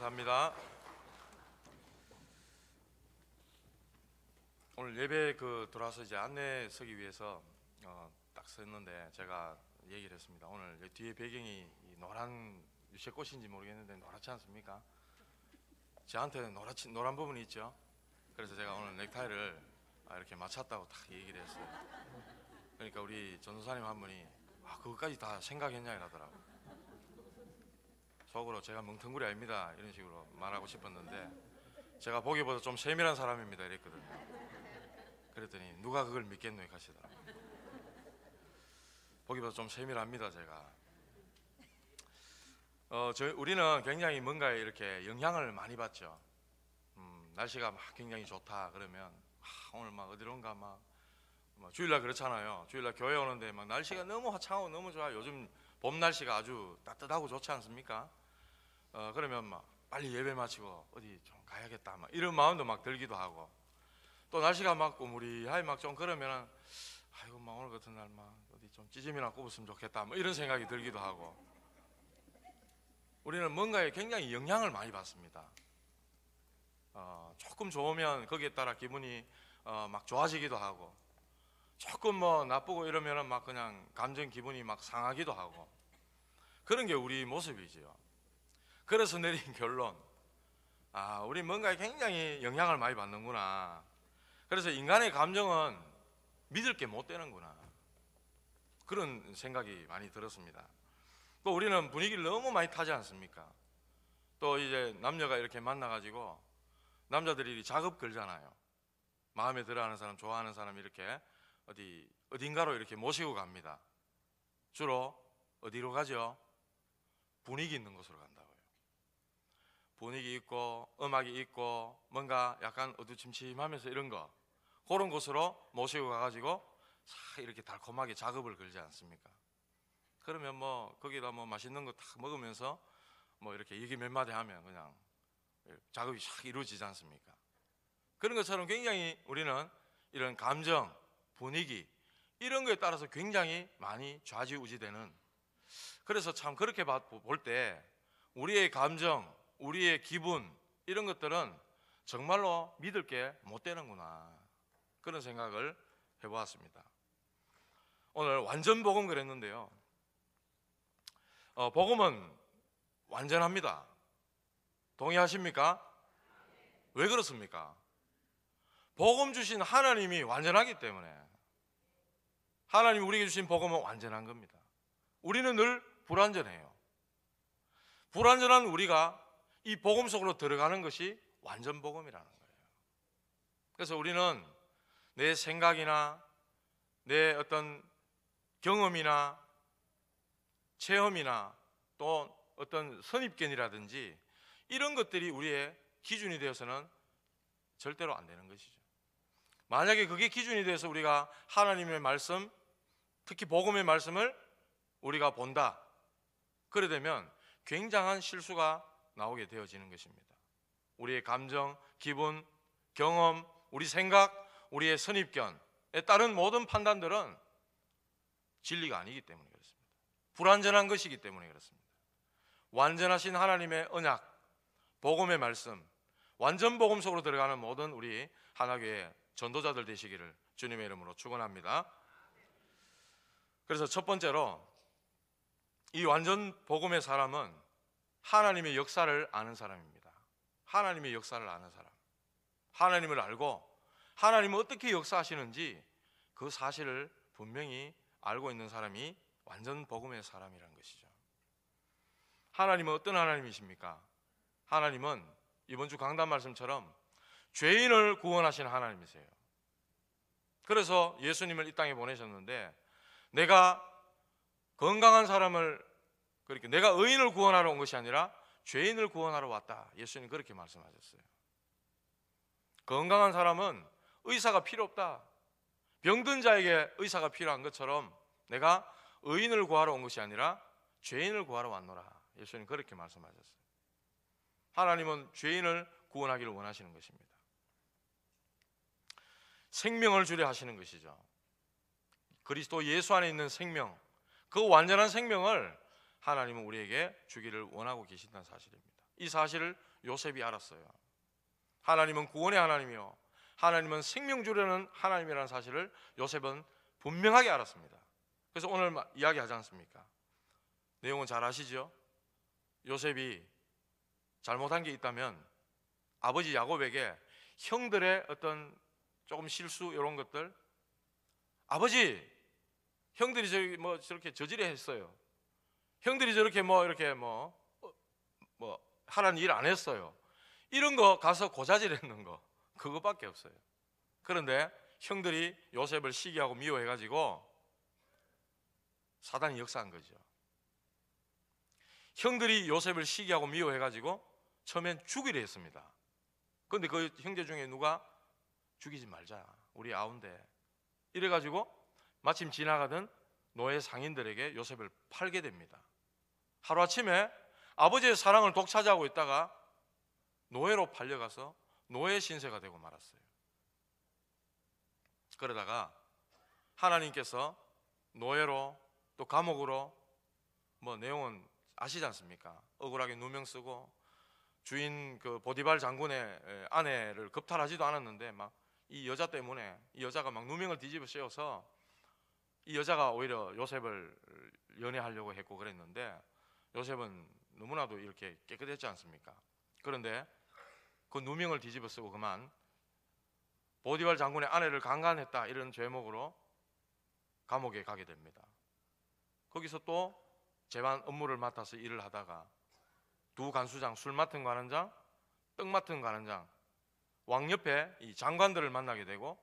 감사합니다. 오늘 예배 그 들어와서 이제 안내 서기 위해서 어, 딱 섰는데 제가 얘기를 했습니다. 오늘 뒤에 배경이 노란 유채꽃인지 모르겠는데 노랗지 않습니까? 저한테 노랗지 노란 부분이 있죠. 그래서 제가 오늘 넥타이를 아, 이렇게 맞췄다고 딱 얘기를 했어요. 그러니까 우리 전도사님 한 분이 아 그것까지 다 생각했냐 이러더라고. 속으로 제가 멍텅구리 아닙니다 이런 식으로 말하고 싶었는데 제가 보기보다 좀 세밀한 사람입니다 이랬거든요 그랬더니 누가 그걸 믿겠노 하시더라고요 보기보다 좀 세밀합니다 제가 어, 저희 우리는 굉장히 뭔가에 이렇게 영향을 많이 받죠 음, 날씨가 막 굉장히 좋다 그러면 아, 오늘 막 어디론가 막, 뭐 주일날 그렇잖아요 주일날 교회 오는데 막 날씨가 너무 화창하고 너무 좋아 요 요즘 봄 날씨가 아주 따뜻하고 좋지 않습니까? 어, 그러면 막 빨리 예배 마치고 어디 좀 가야겠다 막 이런 마음도 막 들기도 하고 또 날씨가 막고우리하이 막 좀 그러면 아이고 막 오늘 같은 날 막 어디 좀 찌짐이나 꼽았으면 좋겠다 뭐 이런 생각이 들기도 하고 우리는 뭔가에 굉장히 영향을 많이 받습니다. 어, 조금 좋으면 거기에 따라 기분이 어, 막 좋아지기도 하고 조금 뭐 나쁘고 이러면은 막 그냥 감정 기분이 막 상하기도 하고 그런 게 우리 모습이지요. 그래서 내린 결론. 아, 우리 뭔가에 굉장히 영향을 많이 받는구나. 그래서 인간의 감정은 믿을 게 못 되는구나. 그런 생각이 많이 들었습니다. 또 우리는 분위기를 너무 많이 타지 않습니까? 또 이제 남녀가 이렇게 만나가지고 남자들이 작업 걸잖아요. 마음에 들어하는 사람, 좋아하는 사람 이렇게 어디 어딘가로 이렇게 모시고 갑니다. 주로 어디로 가죠? 분위기 있는 곳으로 갑니다. 분위기 있고 음악이 있고 뭔가 약간 어두침침하면서 이런 거 그런 곳으로 모시고 가가지고 싹 이렇게 달콤하게 작업을 걸지 않습니까? 그러면 뭐 거기다 뭐 맛있는 거 다 먹으면서 뭐 이렇게 얘기 몇 마디 하면 그냥 작업이 싹 이루어지지 않습니까? 그런 것처럼 굉장히 우리는 이런 감정, 분위기 이런 거에 따라서 굉장히 많이 좌지우지되는 그래서 참 그렇게 볼 때 우리의 감정, 우리의 기분 이런 것들은 정말로 믿을 게 못 되는구나 그런 생각을 해보았습니다. 오늘 완전 복음 그랬는데요. 어, 복음은 완전합니다. 동의하십니까? 왜 그렇습니까? 복음 주신 하나님이 완전하기 때문에 하나님 우리에게 주신 복음은 완전한 겁니다. 우리는 늘 불완전해요. 불완전한 우리가 이 복음 속으로 들어가는 것이 완전 복음이라는 거예요. 그래서 우리는 내 생각이나 내 어떤 경험이나 체험이나 또 어떤 선입견이라든지 이런 것들이 우리의 기준이 되어서는 절대로 안 되는 것이죠. 만약에 그게 기준이 돼서 우리가 하나님의 말씀, 특히 복음의 말씀을 우리가 본다. 그래 되면 굉장한 실수가 나오게 되어지는 것입니다. 우리의 감정, 기분, 경험, 우리 생각, 우리의 선입견에 따른 모든 판단들은 진리가 아니기 때문에 그렇습니다. 불완전한 것이기 때문에 그렇습니다. 완전하신 하나님의 언약, 복음의 말씀, 완전 복음 속으로 들어가는 모든 우리 하나교회 전도자들 되시기를 주님의 이름으로 축원합니다. 그래서 첫 번째로 이 완전 복음의 사람은 하나님의 역사를 아는 사람입니다. 하나님의 역사를 아는 사람. 하나님을 알고 하나님은 어떻게 역사하시는지 그 사실을 분명히 알고 있는 사람이 완전 복음의 사람이란 것이죠. 하나님은 어떤 하나님이십니까? 하나님은 이번 주 강단 말씀처럼 죄인을 구원하신 하나님이세요. 그래서 예수님을 이 땅에 보내셨는데 내가 건강한 사람을 그렇게 내가 의인을 구원하러 온 것이 아니라 죄인을 구원하러 왔다. 예수님 그렇게 말씀하셨어요. 건강한 사람은 의사가 필요 없다. 병든 자에게 의사가 필요한 것처럼 내가 의인을 구하러 온 것이 아니라 죄인을 구하러 왔노라. 예수님 그렇게 말씀하셨어요. 하나님은 죄인을 구원하기를 원하시는 것입니다. 생명을 주려 하시는 것이죠. 그리스도 예수 안에 있는 생명, 그 완전한 생명을 하나님은 우리에게 주기를 원하고 계신다는 사실입니다. 이 사실을 요셉이 알았어요. 하나님은 구원의 하나님이요. 하나님은 생명 주려는 하나님이라는 사실을 요셉은 분명하게 알았습니다. 그래서 오늘 이야기하지 않습니까? 내용은 잘 아시죠? 요셉이 잘못한 게 있다면 아버지 야곱에게 형들의 어떤 조금 실수 이런 것들 아버지 형들이 저기 뭐 저렇게 저지를 했어요. 형들이 저렇게 뭐 이렇게 뭐뭐 어, 뭐 하라는 일 안 했어요. 이런 거 가서 고자질했는 거그것밖에 없어요. 그런데 형들이 요셉을 시기하고 미워해가지고 사단이 역사한 거죠. 형들이 요셉을 시기하고 미워해가지고 처음엔 죽이려 했습니다. 그런데 그 형제 중에 누가 죽이지 말자 우리 아운데 이래가지고 마침 지나가던 노예 상인들에게 요셉을 팔게 됩니다. 하루아침에 아버지의 사랑을 독차지하고 있다가 노예로 팔려가서 노예 신세가 되고 말았어요. 그러다가 하나님께서 노예로 또 감옥으로 뭐 내용은 아시지 않습니까? 억울하게 누명 쓰고 주인 그 보디발 장군의 아내를 겁탈하지도 않았는데 막 이 여자 때문에 이 여자가 막 누명을 뒤집어 씌워서 이 여자가 오히려 요셉을 연애하려고 했고 그랬는데 요셉은 너무나도 이렇게 깨끗했지 않습니까? 그런데 그 누명을 뒤집어 쓰고 그만 보디발 장군의 아내를 강간했다 이런 죄목으로 감옥에 가게 됩니다. 거기서 또 재반 업무를 맡아서 일을 하다가 두 간수장 술 맡은 관원장, 떡 맡은 관원장, 왕 옆에 이 장관들을 만나게 되고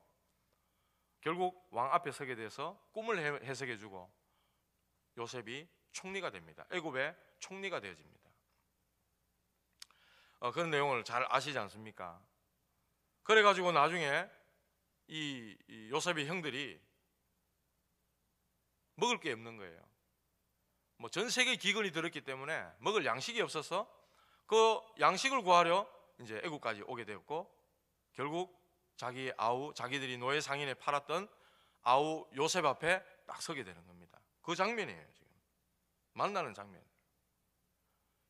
결국 왕 앞에 서게 돼서 꿈을 해석해주고 요셉이 총리가 됩니다. 애굽의 총리가 되어집니다. 어, 그런 내용을 잘 아시지 않습니까? 그래 가지고 나중에 이, 이 요셉의 형들이 먹을 게 없는 거예요. 뭐 전 세계 기근이 들었기 때문에 먹을 양식이 없어서 그 양식을 구하려 이제 애국까지 오게 되었고 결국 자기 아우 자기들이 노예 상인에 팔았던 아우 요셉 앞에 딱 서게 되는 겁니다. 그 장면이에요. 지금. 만나는 장면.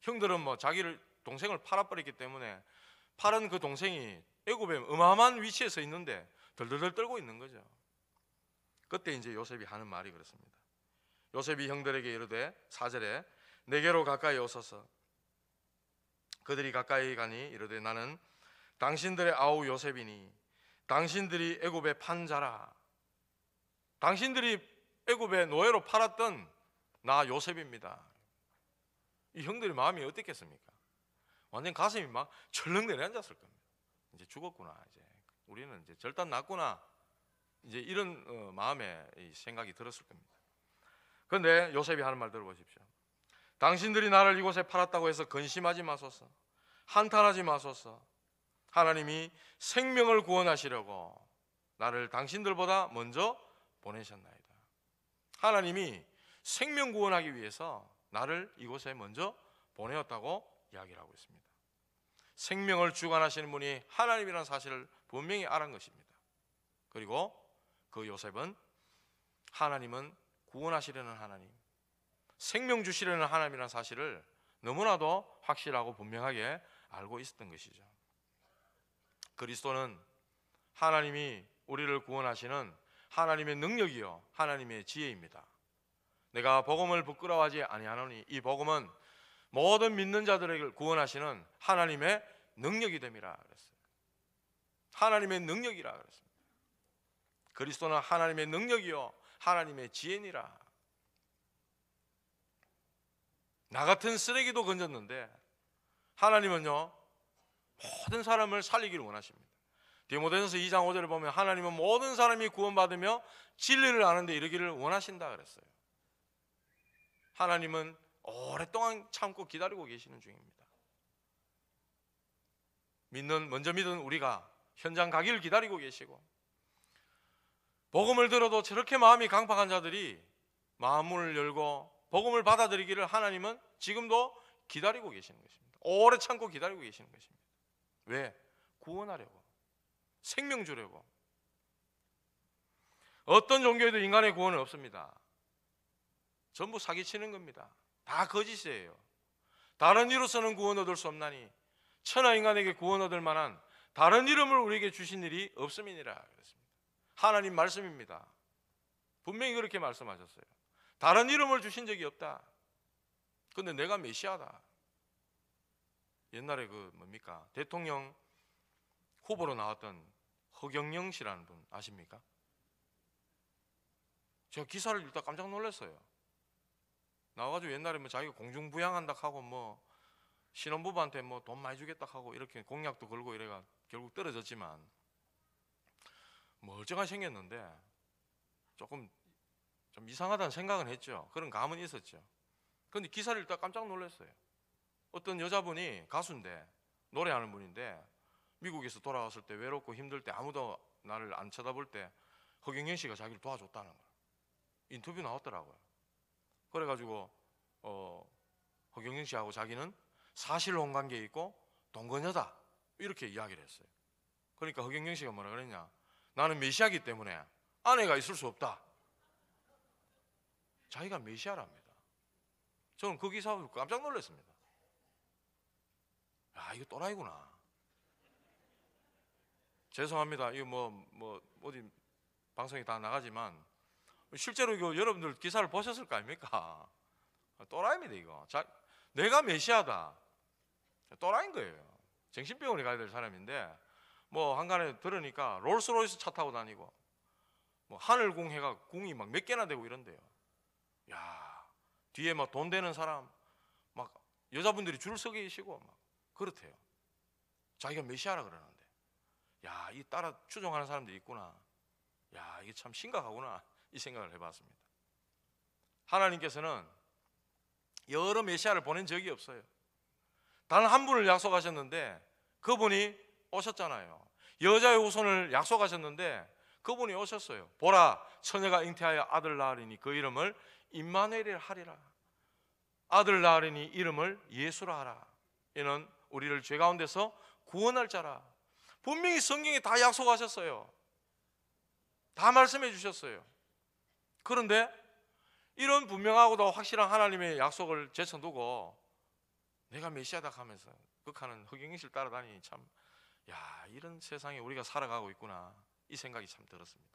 형들은 뭐 자기를 동생을 팔아버렸기 때문에 파란 그 동생이 애굽에 어마어마한 위치에서 있는데 덜덜덜 떨고 있는 거죠. 그때 이제 요셉이 하는 말이 그렇습니다. 요셉이 형들에게 이르되 사절에 내게로 가까이 오소서. 그들이 가까이 가니 이르되 나는 당신들의 아우 요셉이니 당신들이 애굽에 판 자라. 당신들이 애굽의 노예로 팔았던 나 요셉입니다. 이 형들의 마음이 어땠겠습니까? 완전 가슴이 막 철렁 내려앉았을 겁니다. 이제 죽었구나. 이제 우리는 이제 절단 났구나. 이제 이런 어, 마음에 생각이 들었을 겁니다. 그런데 요셉이 하는 말 들어보십시오. 당신들이 나를 이곳에 팔았다고 해서 근심하지 마소서. 한탄하지 마소서. 하나님이 생명을 구원하시려고 나를 당신들보다 먼저 보내셨나이다. 하나님이 생명 구원하기 위해서 나를 이곳에 먼저 보내었다고 이야기를 하고 있습니다. 생명을 주관하시는 분이 하나님이라는 사실을 분명히 알은 것입니다. 그리고 그 요셉은 하나님은 구원하시려는 하나님, 생명 주시려는 하나님이라는 사실을 너무나도 확실하고 분명하게 알고 있었던 것이죠. 그리스도는 하나님이 우리를 구원하시는 하나님의 능력이요, 하나님의 지혜입니다. 내가 복음을 부끄러워하지 아니하노니 이 복음은 모든 믿는 자들을 에 구원하시는 하나님의 능력이 됨이라 그랬어요. 하나님의 능력이라 그랬습니다. 그리스도는 하나님의 능력이요 하나님의 지혜니라. 나 같은 쓰레기도 건졌는데 하나님은요 모든 사람을 살리기를 원하십니다. 디모데전서 2장 5절을 보면 하나님은 모든 사람이 구원받으며 진리를 아는데 이르기를 원하신다 그랬어요. 하나님은 오랫동안 참고 기다리고 계시는 중입니다. 믿는 먼저 믿은 우리가 현장 가기를 기다리고 계시고 복음을 들어도 저렇게 마음이 강팍한 자들이 마음을 열고 복음을 받아들이기를 하나님은 지금도 기다리고 계시는 것입니다. 오래 참고 기다리고 계시는 것입니다. 왜? 구원하려고. 생명 주려고. 어떤 종교에도 인간의 구원은 없습니다. 전부 사기치는 겁니다. 다 거짓이에요. 다른 이로서는 구원 얻을 수 없나니 천하 인간에게 구원 얻을 만한 다른 이름을 우리에게 주신 일이 없음이니라 그랬습니다. 하나님 말씀입니다. 분명히 그렇게 말씀하셨어요. 다른 이름을 주신 적이 없다. 근데 내가 메시아다. 옛날에 그 뭡니까? 대통령 후보로 나왔던 허경영 씨라는 분 아십니까? 제가 기사를 읽다 깜짝 놀랐어요. 나와가지고 옛날에 뭐 자기가 공중부양한다 하고 뭐 신혼부부한테 뭐 돈 많이 주겠다 하고 이렇게 공약도 걸고 이래가 결국 떨어졌지만 멀쩡하게 뭐 생겼는데 조금 좀 이상하다는 생각은 했죠. 그런 감은 있었죠. 근데 기사를 읽다 깜짝 놀랐어요. 어떤 여자분이 가수인데 노래하는 분인데 미국에서 돌아왔을 때 외롭고 힘들 때 아무도 나를 안 쳐다볼 때 허경영 씨가 자기를 도와줬다는 거예요. 인터뷰 나왔더라고요. 그래가지고 어, 허경영 씨하고 자기는 사실혼 관계에 있고 동거녀다 이렇게 이야기를 했어요. 그러니까 허경영 씨가 뭐라 그랬냐? 나는 메시아기 때문에 아내가 있을 수 없다. 자기가 메시아랍니다. 저는 그 기사 보고 깜짝 놀랐습니다. 아 이거 또라이구나. 죄송합니다. 이거 뭐, 뭐 어디 방송이 다 나가지만 실제로 이거 그 여러분들 기사를 보셨을 거 아닙니까? 또라이입니다 이거. 자, 내가 메시아다. 또라인 거예요. 정신병원에 가야 될 사람인데 뭐 한간에 들으니까 롤스로이스 차 타고 다니고 뭐 하늘궁 해가 궁이 막 몇 개나 되고 이런데요. 야 뒤에 막 돈 되는 사람 막 여자분들이 줄 서 계시고 막 그렇대요. 자기가 메시아라 그러는데 야 이 따라 추종하는 사람들이 있구나. 야 이게 참 심각하구나. 이 생각을 해봤습니다. 하나님께서는 여러 메시아를 보낸 적이 없어요. 단 한 분을 약속하셨는데 그분이 오셨잖아요. 여자의 후손을 약속하셨는데 그분이 오셨어요. 보라, 처녀가 잉태하여 아들 낳으리니 그 이름을 임마누엘 하리라. 아들 낳으리니 이름을 예수라 하라. 이는 우리를 죄 가운데서 구원할 자라. 분명히 성경에 다 약속하셨어요. 다 말씀해 주셨어요. 그런데 이런 분명하고도 확실한 하나님의 약속을 제쳐두고 내가 메시아다 하면서 극하는 흑영이실 따라다니니 참, 야 이런 세상에 우리가 살아가고 있구나 이 생각이 참 들었습니다.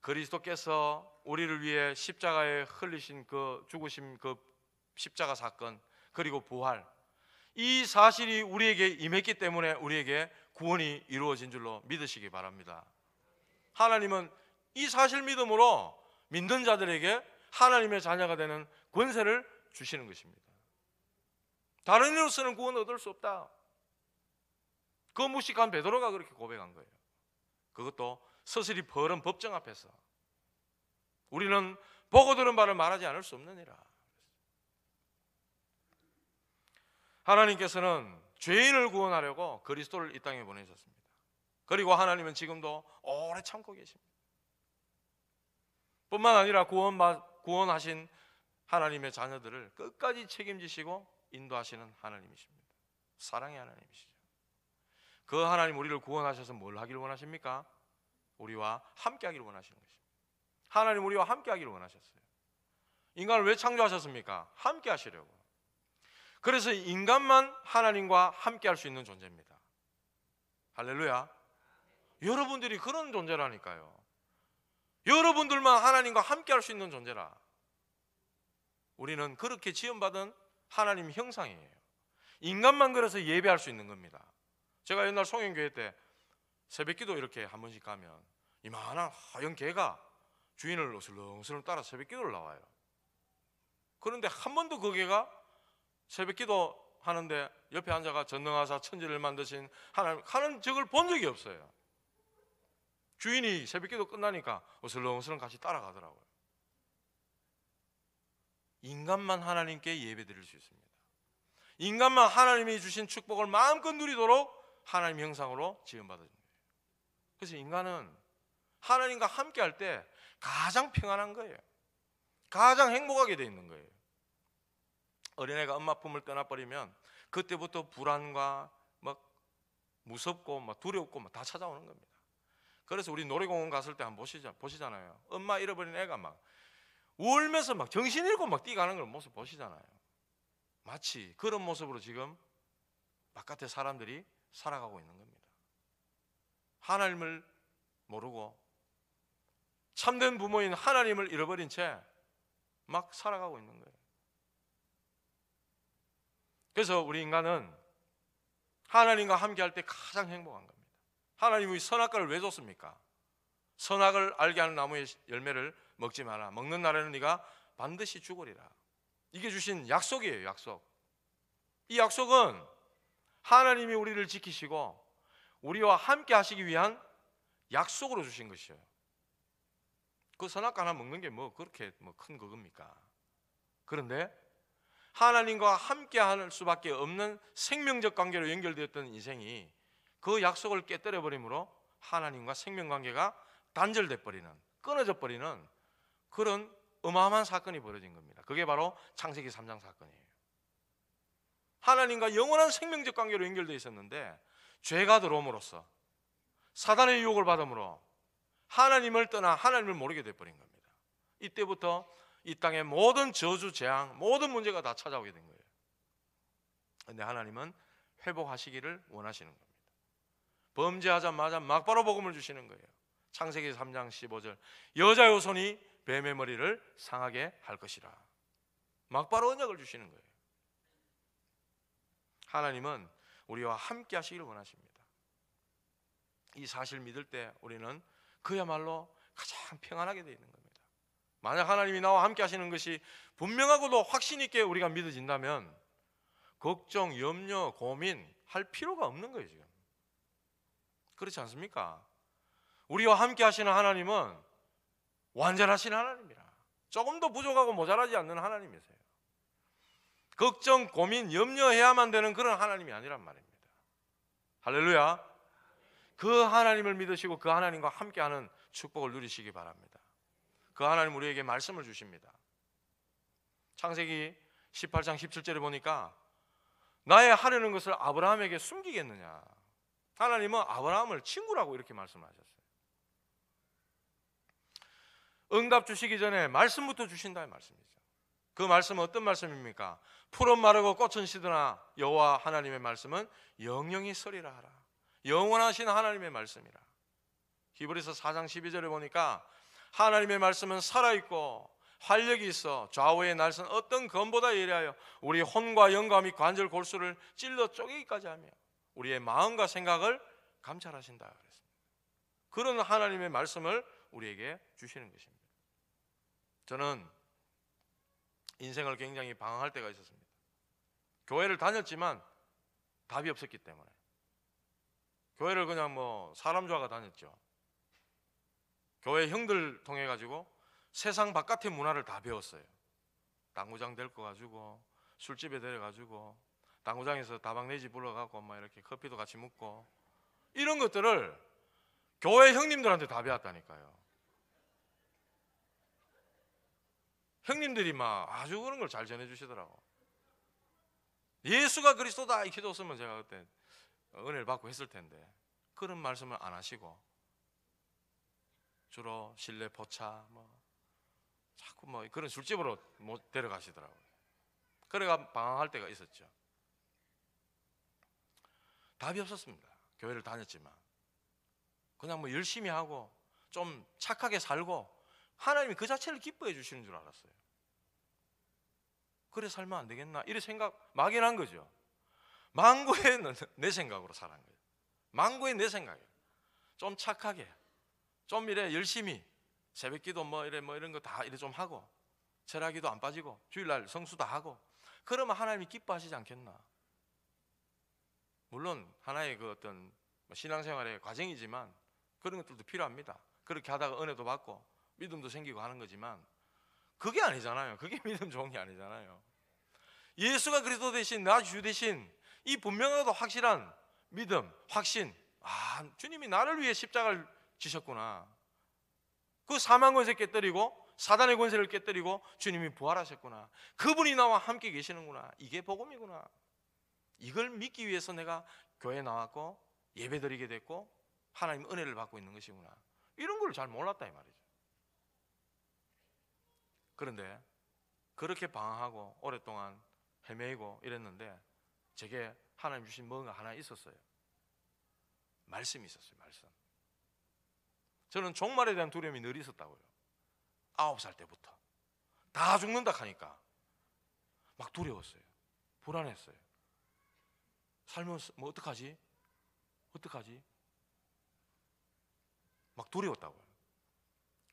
그리스도께서 우리를 위해 십자가에 흘리신 그 죽으심 그 십자가 사건 그리고 부활 이 사실이 우리에게 임했기 때문에 우리에게 구원이 이루어진 줄로 믿으시기 바랍니다. 하나님은 이 사실 믿음으로 믿는 자들에게 하나님의 자녀가 되는 권세를 주시는 것입니다. 다른 이로서는 구원 얻을 수 없다. 그 무식한 베드로가 그렇게 고백한 거예요. 그것도 서슬이 벌은 법정 앞에서 우리는 보고 들은 바를 말하지 않을 수 없느니라. 하나님께서는 죄인을 구원하려고 그리스도를 이 땅에 보내셨습니다. 그리고 하나님은 지금도 오래 참고 계십니다. 뿐만 아니라 구원 구원하신 하나님의 자녀들을 끝까지 책임지시고 인도하시는 하나님이십니다. 사랑의 하나님이시죠. 그 하나님 우리를 구원하셔서 뭘 하기를 원하십니까? 우리와 함께 하기를 원하시는 것입니다. 하나님 우리와 함께 하기를 원하셨어요. 인간을 왜 창조하셨습니까? 함께 하시려고. 그래서 인간만 하나님과 함께 할 수 있는 존재입니다. 할렐루야. 여러분들이 그런 존재라니까요. 여러분들만 하나님과 함께 할 수 있는 존재라. 우리는 그렇게 지음받은 하나님 형상이에요. 인간만 그래서 예배할 수 있는 겁니다. 제가 옛날 송영교회 때 새벽기도 이렇게 한 번씩 가면 이만한 하얀 개가 주인을 어슬렁슬렁 따라 새벽기도를 나와요. 그런데 한 번도 그 개가 새벽기도 하는데 옆에 앉아가 전능하사 천지를 만드신 하나님 하는 적을 본 적이 없어요. 주인이 새벽기도 끝나니까 어슬렁어슬렁 같이 따라가더라고요. 인간만 하나님께 예배드릴 수 있습니다. 인간만 하나님이 주신 축복을 마음껏 누리도록 하나님 형상으로 지음 받은 거예요. 그래서 인간은 하나님과 함께 할 때 가장 평안한 거예요. 가장 행복하게 돼 있는 거예요. 어린애가 엄마 품을 떠나버리면 그때부터 불안과 막 무섭고 막 두렵고 막 다 찾아오는 겁니다. 그래서 우리 놀이공원 갔을 때 한번 보시자, 보시잖아요. 엄마 잃어버린 애가 막 울면서 막 정신 잃고 막 뛰가는 걸 모습 보시잖아요. 마치 그런 모습으로 지금 바깥의 사람들이 살아가고 있는 겁니다. 하나님을 모르고 참된 부모인 하나님을 잃어버린 채 막 살아가고 있는 거예요. 그래서 우리 인간은 하나님과 함께 할때 가장 행복한 겁니다. 하나님이 선악과를 왜 줬습니까? 선악을 알게 하는 나무의 열매를 먹지 마라. 먹는 날에는 네가 반드시 죽으리라. 이게 주신 약속이에요, 약속. 이 약속은 하나님이 우리를 지키시고 우리와 함께 하시기 위한 약속으로 주신 것이에요. 그 선악과 하나 먹는 게 뭐 그렇게 뭐큰 그겁니까? 그런데 하나님과 함께 할 수밖에 없는 생명적 관계로 연결되었던 인생이 그 약속을 깨뜨려 버림으로 하나님과 생명 관계가 단절돼 버리는 끊어져 버리는 그런 어마어마한 사건이 벌어진 겁니다. 그게 바로 창세기 3장 사건이에요. 하나님과 영원한 생명적 관계로 연결되어 있었는데 죄가 들어옴으로써 사단의 유혹을 받음으로 하나님을 떠나 하나님을 모르게 돼 버린 겁니다. 이때부터 이 땅의 모든 저주, 재앙, 모든 문제가 다 찾아오게 된 거예요. 근데 하나님은 회복하시기를 원하시는 거예요. 범죄하자마자 막바로 복음을 주시는 거예요. 창세기 3장 15절. 여자 요손이 뱀의 머리를 상하게 할 것이라. 막바로 언약을 주시는 거예요. 하나님은 우리와 함께 하시길 원하십니다. 이 사실 믿을 때 우리는 그야말로 가장 평안하게 되어 있는 겁니다. 만약 하나님이 나와 함께 하시는 것이 분명하고도 확신 있게 우리가 믿어진다면 걱정, 염려, 고민 할 필요가 없는 거예요, 지금. 그렇지 않습니까? 우리와 함께 하시는 하나님은 완전하신 하나님이라. 조금도 부족하고 모자라지 않는 하나님이세요. 걱정, 고민, 염려해야만 되는 그런 하나님이 아니란 말입니다. 할렐루야. 그 하나님을 믿으시고 그 하나님과 함께하는 축복을 누리시기 바랍니다. 그 하나님 우리에게 말씀을 주십니다. 창세기 18장 17절에 보니까 나의 하려는 것을 아브라함에게 숨기겠느냐. 하나님은 아브라함을 친구라고 이렇게 말씀하셨어요. 응답 주시기 전에 말씀부터 주신다는 말씀이죠. 그 말씀은 어떤 말씀입니까? 풀은 마르고 꽃은 시드나 여호와 하나님의 말씀은 영영이 서리라 하라. 영원하신 하나님의 말씀이라. 히브리서 4장 12절에 보니까 하나님의 말씀은 살아 있고 활력이 있어 좌우의 날선 어떤 검보다 예리하여 우리 혼과 영감이 관절 골수를 찔러 쪼개기까지 하며 우리의 마음과 생각을 감찰하신다 그랬습니다. 그런 하나님의 말씀을 우리에게 주시는 것입니다. 저는 인생을 굉장히 방황할 때가 있었습니다. 교회를 다녔지만 답이 없었기 때문에 교회를 그냥 뭐 사람 좋아가 다녔죠. 교회 형들 통해 가지고 세상 바깥의 문화를 다 배웠어요. 당구장 될 거 가지고 술집에 데려 가지고 당구장에서 다방내지 불러가고 막 이렇게 커피도 같이 묻고 이런 것들을 교회 형님들한테 다 배웠다니까요. 형님들이 막 아주 그런 걸 잘 전해주시더라고. 예수가 그리스도다 이 기도했으면 제가 그때 은혜를 받고 했을 텐데 그런 말씀을 안 하시고 주로 실내 포차 뭐 자꾸 뭐 그런 술집으로 못 데려가시더라고요. 그래가 방황할 때가 있었죠. 답이 없었습니다. 교회를 다녔지만 그냥 뭐 열심히 하고 좀 착하게 살고 하나님이 그 자체를 기뻐해 주시는 줄 알았어요. 그래 살면 안 되겠나 이런 생각 막연한 거죠. 망고의 내 생각으로 살한 거예요. 망고의 내 생각이에요. 좀 착하게, 좀 이래 열심히 새벽기도 뭐 이래 뭐 이런 거 다 이래 좀 하고 철학기도 안 빠지고 주일날 성수 다 하고 그러면 하나님이 기뻐하시지 않겠나? 물론 하나의 그 어떤 뭐 신앙생활의 과정이지만 그런 것들도 필요합니다. 그렇게 하다가 은혜도 받고 믿음도 생기고 하는 거지만 그게 아니잖아요. 그게 믿음 좋은 게 아니잖아요. 예수가 그리스도 대신 나 주 대신 이 분명하고 확실한 믿음, 확신. 아, 주님이 나를 위해 십자가를 지셨구나. 그 사망 권세 깨뜨리고 사단의 권세를 깨뜨리고 주님이 부활하셨구나. 그분이 나와 함께 계시는구나. 이게 복음이구나. 이걸 믿기 위해서 내가 교회 나왔고 예배 드리게 됐고 하나님 은혜를 받고 있는 것이구나. 이런 걸 잘 몰랐다 이 말이죠. 그런데 그렇게 방황하고 오랫동안 헤매이고 이랬는데 제게 하나님 주신 뭔가 하나 있었어요. 말씀이 있었어요. 말씀. 저는 종말에 대한 두려움이 늘 있었다고요. 아홉 살 때부터 다 죽는다 하니까 막 두려웠어요. 불안했어요. 살면 뭐 어떡하지? 어떡하지? 막 두려웠다고요.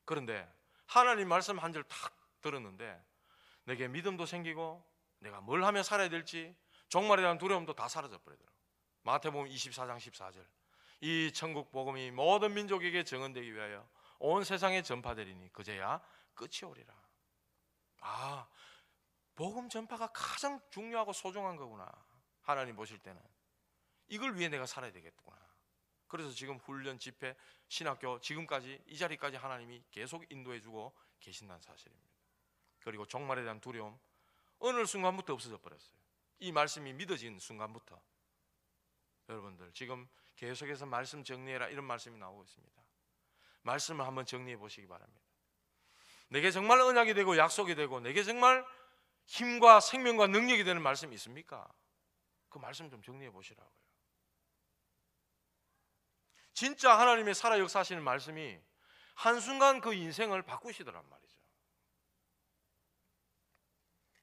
그런데 하나님 말씀 한절탁 들었는데 내게 믿음도 생기고 내가 뭘 하며 살아야 될지 종말에 대한 두려움도 다 사라져 버리더라. 마태복음 24장 14절. 이 천국 복음이 모든 민족에게 증언되기 위하여 온 세상에 전파되리니 그제야 끝이 오리라. 아, 복음 전파가 가장 중요하고 소중한 거구나. 하나님 보실 때는 이걸 위해 내가 살아야 되겠구나. 그래서 지금 훈련, 집회, 신학교 지금까지 이 자리까지 하나님이 계속 인도해 주고 계신다는 사실입니다. 그리고 종말에 대한 두려움 어느 순간부터 없어져 버렸어요. 이 말씀이 믿어진 순간부터 여러분들 지금 계속해서 말씀 정리해라 이런 말씀이 나오고 있습니다. 말씀을 한번 정리해 보시기 바랍니다. 내게 정말 언약이 되고 약속이 되고 내게 정말 힘과 생명과 능력이 되는 말씀이 있습니까? 그 말씀 좀 정리해 보시라고요. 진짜 하나님의 살아 역사하시는 말씀이 한순간 그 인생을 바꾸시더란 말이죠.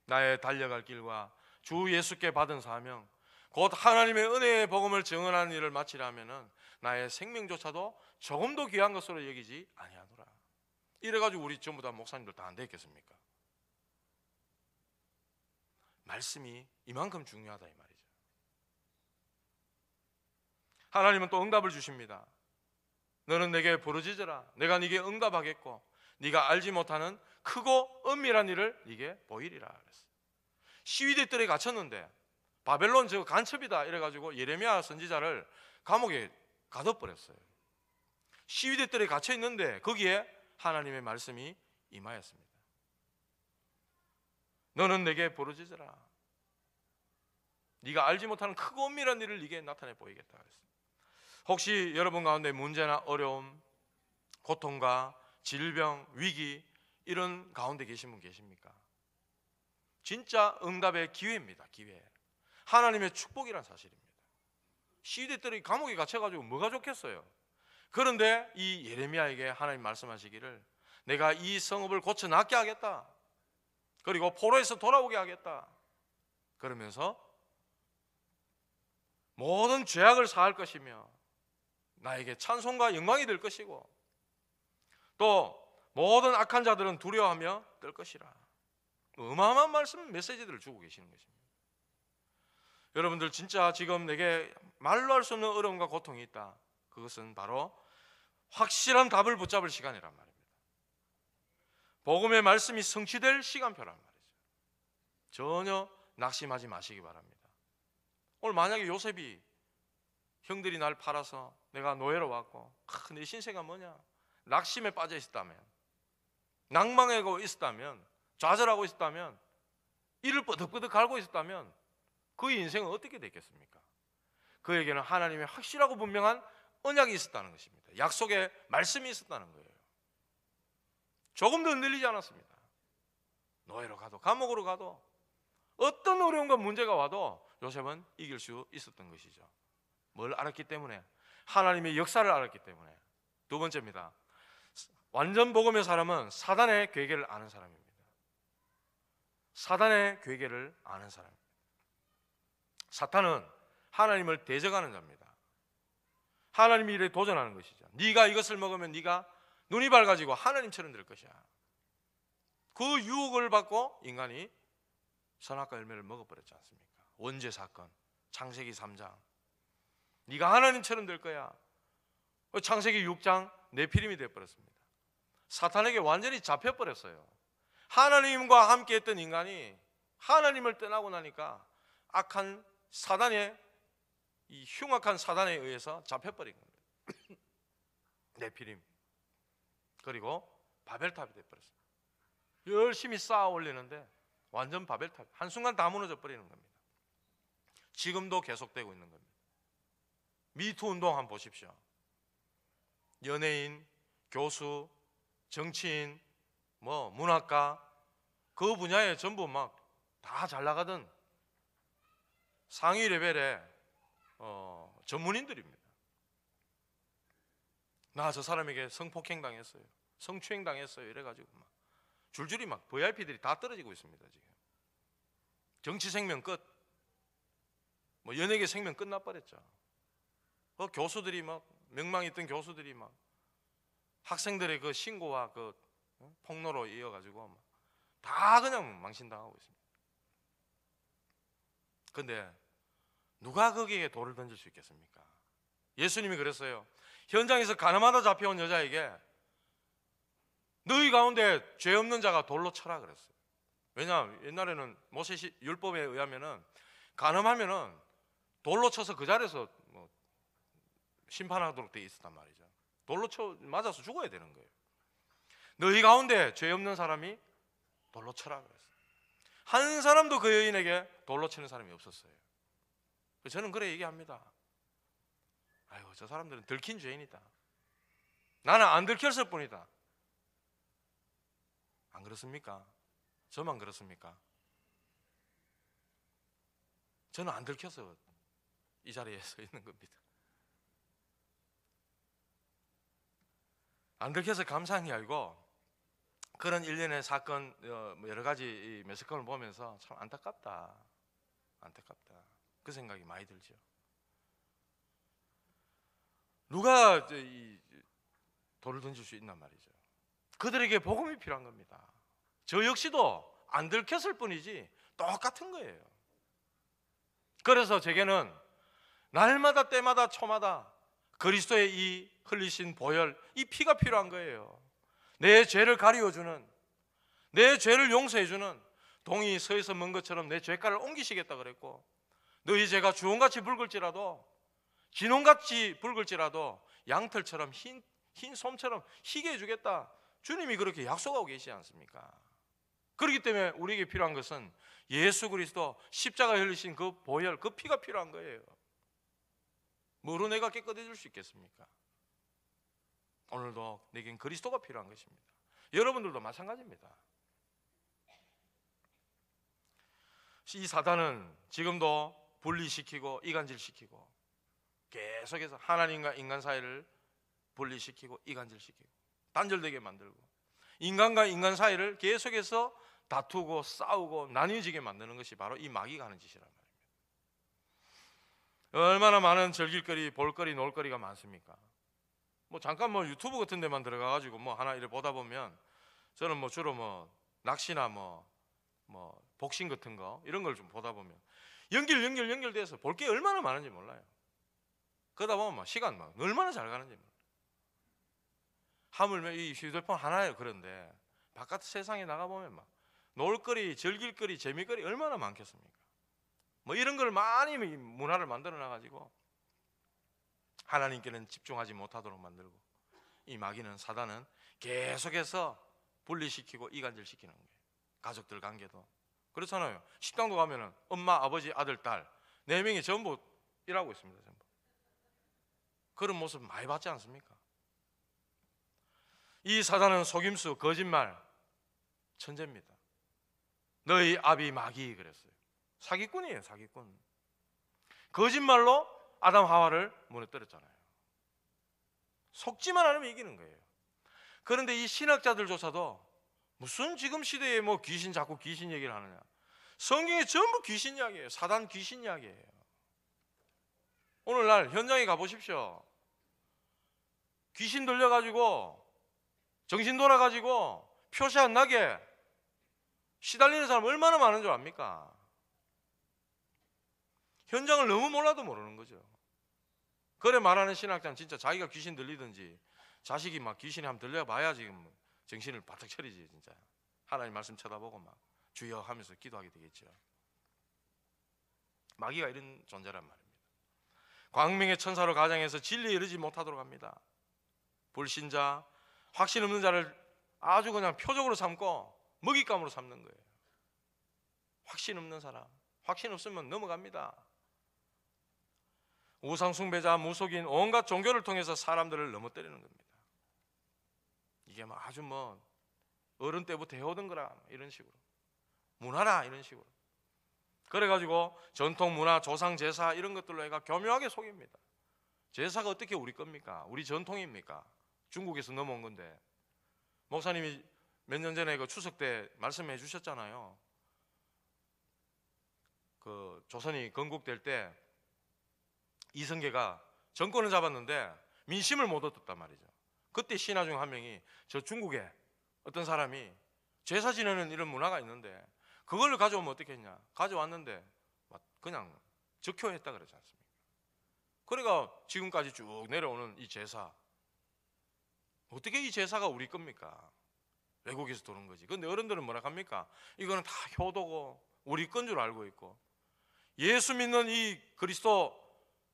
나의 달려갈 길과 주 예수께 받은 사명, 곧 하나님의 은혜의 복음을 증언하는 일을 마치라면은 나의 생명조차도 조금도 귀한 것으로 여기지 아니하노라. 이래가지고 우리 전부 다 목사님들 다 안 되겠습니까? 말씀이 이만큼 중요하다 이 말이에요. 하나님은 또 응답을 주십니다. 너는 내게 부르짖으라. 내가 네게 응답하겠고 네가 알지 못하는 크고 은밀한 일을 네게 보이리라 그랬어요. 시위대들에 갇혔는데 바벨론 저 간첩이다 이래 가지고 예레미야 선지자를 감옥에 가둬 버렸어요. 시위대들에 갇혀 있는데 거기에 하나님의 말씀이 임하였습니다. 너는 내게 부르짖으라. 네가 알지 못하는 크고 은밀한 일을 네게 나타내 보이겠다 그랬어요. 혹시 여러분 가운데 문제나 어려움, 고통과 질병, 위기 이런 가운데 계신 분 계십니까? 진짜 응답의 기회입니다. 기회. 하나님의 축복이란 사실입니다. 시대들이 감옥에 갇혀가지고 뭐가 좋겠어요. 그런데 이 예레미야에게 하나님 말씀하시기를 내가 이 성읍을 고쳐 낫게 하겠다. 그리고 포로에서 돌아오게 하겠다. 그러면서 모든 죄악을 사할 것이며 나에게 찬송과 영광이 될 것이고 또 모든 악한 자들은 두려워하며 떨 것이라. 뭐 어마어마한 말씀 메시지들을 주고 계시는 것입니다. 여러분들 진짜 지금 내게 말로 할 수 없는 어려움과 고통이 있다. 그것은 바로 확실한 답을 붙잡을 시간이란 말입니다. 복음의 말씀이 성취될 시간표란 말이죠. 전혀 낙심하지 마시기 바랍니다. 오늘 만약에 요셉이 형들이 날 팔아서 내가 노예로 왔고 크, 내 신세가 뭐냐? 낙심에 빠져 있었다면 낭망하고 있었다면 좌절하고 있었다면 이를 뻗덕뻗덕 갈고 있었다면 그 인생은 어떻게 됐겠습니까? 그에게는 하나님의 확실하고 분명한 언약이 있었다는 것입니다. 약속의 말씀이 있었다는 거예요. 조금도 흔들리지 않았습니다. 노예로 가도 감옥으로 가도 어떤 어려움과 문제가 와도 요셉은 이길 수 있었던 것이죠. 뭘 알았기 때문에 하나님의 역사를 알았기 때문에 두 번째입니다. 완전 복음의 사람은 사단의 괴계를 아는 사람입니다. 사단의 괴계를 아는 사람. 사탄은 하나님을 대적하는 자입니다. 하나님의 일에 도전하는 것이죠. 네가 이것을 먹으면 네가 눈이 밝아지고 하나님처럼 될 것이야. 그 유혹을 받고 인간이 선악과 열매를 먹어버렸지 않습니까? 원죄 사건, 창세기 3장, 네가 하나님처럼 될 거야. 어, 창세기 6장 네피림이 되어버렸습니다. 사탄에게 완전히 잡혀버렸어요. 하나님과 함께 했던 인간이 하나님을 떠나고 나니까 악한 사단의 이 흉악한 사단에 의해서 잡혀버린 겁니다. 네피림 그리고 바벨탑이 되어버렸어요. 열심히 쌓아 올리는데 완전 바벨탑 한순간 다 무너져 버리는 겁니다. 지금도 계속되고 있는 겁니다. 미투 운동 한번 보십시오. 연예인, 교수, 정치인, 뭐 문학가 그 분야에 전부 막 다 잘 나가던 상위 레벨의 어, 전문인들입니다. 나 저 사람에게 성폭행 당했어요. 성추행 당했어요. 이래가지고 막 줄줄이 막 VIP들이 다 떨어지고 있습니다. 지금 정치 생명 끝. 뭐 연예계 생명 끝나버렸죠. 그 교수들이 막 명망 있던 교수들이 막 학생들의 그 신고와 그 어? 폭로로 이어가지고 다 그냥 망신당하고 있습니다. 근데 누가 거기에 돌을 던질 수 있겠습니까? 예수님이 그랬어요. 현장에서 가늠하다 잡혀온 여자에게 너희 가운데 죄 없는 자가 돌로 쳐라 그랬어요. 왜냐 옛날에는 모세 율법에 의하면은 가늠하면은 돌로 쳐서 그 자리에서 심판하도록 되어 있었단 말이죠. 돌로 쳐 맞아서 죽어야 되는 거예요. 너희 가운데 죄 없는 사람이 돌로 쳐라 그랬어한 사람도 그 여인에게 돌로 치는 사람이 없었어요. 저는 그래 얘기합니다. 아유, 저 사람들은 들킨 죄인이다. 나는 안 들켰을 뿐이다. 안 그렇습니까? 저만 그렇습니까? 저는 안들어요이 자리에 서 있는 겁니다. 안 들켜서 감사한게 아니고 그런 일련의 사건 어, 뭐 여러 가지 메스컴을 보면서 참 안타깝다, 안타깝다 그 생각이 많이 들죠. 누가 이 돌을 던질 수있나 말이죠. 그들에게 복음이 필요한 겁니다. 저 역시도 안 들켰을 뿐이지 똑같은 거예요. 그래서 제게는 날마다 때마다 초마다 그리스도의 이 흘리신 보혈, 이 피가 필요한 거예요. 내 죄를 가리워주는, 내 죄를 용서해주는 동이 서에서 먼 것처럼 내 죄가를 옮기시겠다 그랬고 너희 죄가 주홍같이 붉을지라도 진홍같이 붉을지라도 양털처럼 흰, 흰 솜처럼 희게 해주겠다 주님이 그렇게 약속하고 계시지 않습니까? 그렇기 때문에 우리에게 필요한 것은 예수 그리스도 십자가 흘리신 그 보혈, 그 피가 필요한 거예요 뭐로 내가 깨끗해질 수 있겠습니까? 오늘도 내겐 그리스도가 필요한 것입니다. 여러분들도 마찬가지입니다. 이 사단은 지금도 분리시키고 이간질시키고 계속해서 하나님과 인간 사이를 분리시키고 이간질시키고 단절되게 만들고 인간과 인간 사이를 계속해서 다투고 싸우고 나뉘어지게 만드는 것이 바로 이 마귀가 하는 짓이란 말 얼마나 많은 즐길거리, 볼거리, 놀거리가 많습니까? 뭐 잠깐 뭐 유튜브 같은 데만 들어가 가지고 뭐 하나 이를 보다 보면 저는 뭐 주로 뭐 낚시나 뭐뭐 뭐 복싱 같은 거 이런 걸 좀 보다 보면 연결 연결 연결돼서 볼 게 얼마나 많은지 몰라요. 그러다 보면 시간 막 얼마나 잘 가는지 몰라 하물며 이 휴대폰 하나예요. 그런데 바깥 세상에 나가 보면 막 놀거리, 즐길거리, 재미거리 얼마나 많겠습니까? 뭐 이런 걸 많이 문화를 만들어 놔가지고 하나님께는 집중하지 못하도록 만들고 이 마귀는 사단은 계속해서 분리시키고 이간질시키는 거예요. 가족들 관계도 그렇잖아요. 식당도 가면은 엄마, 아버지, 아들, 딸 네 명이 전부 일하고 있습니다. 전부 그런 모습 많이 봤지 않습니까? 이 사단은 속임수, 거짓말 천재입니다. 너희 아비 마귀 그랬어요. 사기꾼이에요, 사기꾼. 거짓말로 아담 하와를 무너뜨렸잖아요. 속지만 않으면 이기는 거예요. 그런데 이 신학자들조차도 무슨 지금 시대에 뭐 귀신 자꾸 귀신 얘기를 하느냐. 성경에 전부 귀신 이야기예요. 사단 귀신 이야기예요. 오늘날 현장에 가보십시오. 귀신 돌려가지고 정신 돌아가지고 표시 안 나게 시달리는 사람 얼마나 많은 줄 압니까? 현장을 너무 몰라도 모르는 거죠. 그래 말하는 신학자 진짜 자기가 귀신 들리든지 자식이 막 귀신에 한번 들려봐야 지금 정신을 바짝 차리지 진짜 하나님 말씀 쳐다보고 막 주여 하면서 기도하게 되겠죠. 마귀가 이런 존재란 말입니다. 광명의 천사로 가장해서 진리에 이르지 못하도록 합니다. 불신자, 확신 없는 자를 아주 그냥 표적으로 삼고 먹잇감으로 삼는 거예요. 확신 없는 사람, 확신 없으면 넘어갑니다. 우상숭배자, 무속인, 온갖 종교를 통해서 사람들을 넘어뜨리는 겁니다. 이게 막 뭐 아주 뭐 어른 때부터 해오던 거라 뭐 이런 식으로 문화라 이런 식으로 그래가지고 전통 문화, 조상 제사 이런 것들로 해가 교묘하게 속입니다. 제사가 어떻게 우리 겁니까? 우리 전통입니까? 중국에서 넘어온 건데 목사님이 몇 년 전에 그 추석 때 말씀해 주셨잖아요. 그 조선이 건국될 때 이성계가 정권을 잡았는데 민심을 못 얻었단 말이죠. 그때 신하 중 한 명이 저 중국에 어떤 사람이 제사 지내는 이런 문화가 있는데 그걸 가져오면 어떻게했냐 가져왔는데 그냥 적혀했다 그러지 않습니까? 그러니까 지금까지 쭉 내려오는 이 제사 어떻게 이 제사가 우리 겁니까? 외국에서 도는 거지. 근데 어른들은 뭐라 합니까? 이거는 다 효도고 우리 건 줄 알고 있고 예수 믿는 이 그리스도